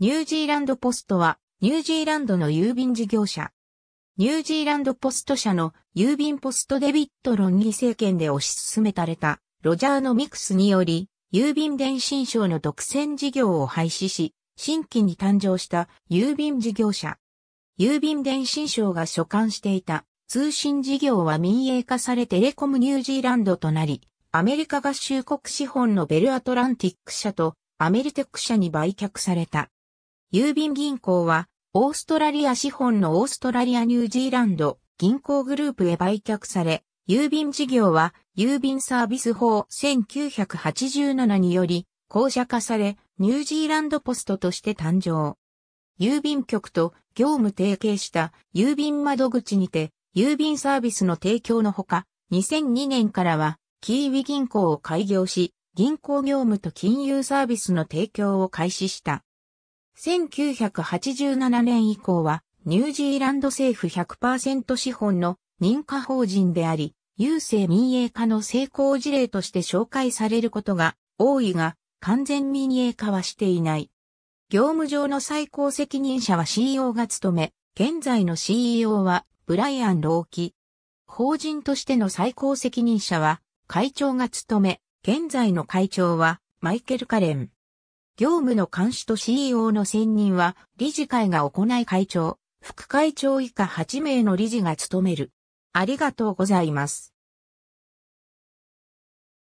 ニュージーランドポストは、ニュージーランドの郵便事業者。ニュージーランドポスト社の郵便ポストデビット論議政権で推し進めたれたロジャーのミクスにより、郵便電信省の独占事業を廃止し、新規に誕生した郵便事業者。郵便電信省が所管していた通信事業は民営化されテレコムニュージーランドとなり、アメリカ合衆国資本のベルアトランティック社とアメリテック社に売却された。郵便銀行は、オーストラリア資本のオーストラリアニュージーランド銀行グループへ売却され、郵便事業は郵便サービス法1987により公社化され、ニュージーランドポストとして誕生。郵便局と業務提携した郵便窓口にて郵便サービスの提供のほか、2002年からはキーウィ銀行を開業し、銀行業務と金融サービスの提供を開始した。1987年以降は、ニュージーランド政府100%資本の認可法人であり、郵政民営化の成功事例として紹介されることが多いが、完全民営化はしていない。業務上の最高責任者は CEO が務め、現在の CEO はブライアン・ローキ。法人としての最高責任者は会長が務め、現在の会長はマイケル・カレン。業務の監視と CEO の選任は、理事会が行い会長、副会長以下8名の理事が務める。ありがとうございます。